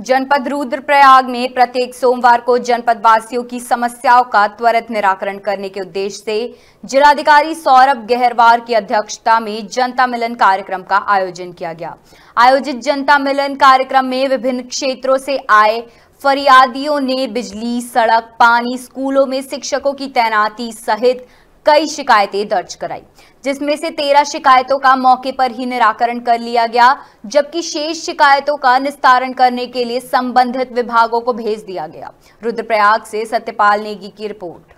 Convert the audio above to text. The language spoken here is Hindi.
जनपद रुद्रप्रयाग में प्रत्येक सोमवार को जनपद वासियों की समस्याओं का त्वरित निराकरण करने के उद्देश्य से जिलाधिकारी सौरभ गहरवार की अध्यक्षता में जनता मिलन कार्यक्रम का आयोजन किया गया आयोजित जनता मिलन कार्यक्रम में विभिन्न क्षेत्रों से आए फरियादियों ने बिजली सड़क पानी स्कूलों में शिक्षकों की तैनाती सहित कई शिकायतें दर्ज कराई जिसमें से तेरह शिकायतों का मौके पर ही निराकरण कर लिया गया जबकि शेष शिकायतों का निस्तारण करने के लिए संबंधित विभागों को भेज दिया गया रुद्रप्रयाग से सत्यपाल नेगी की रिपोर्ट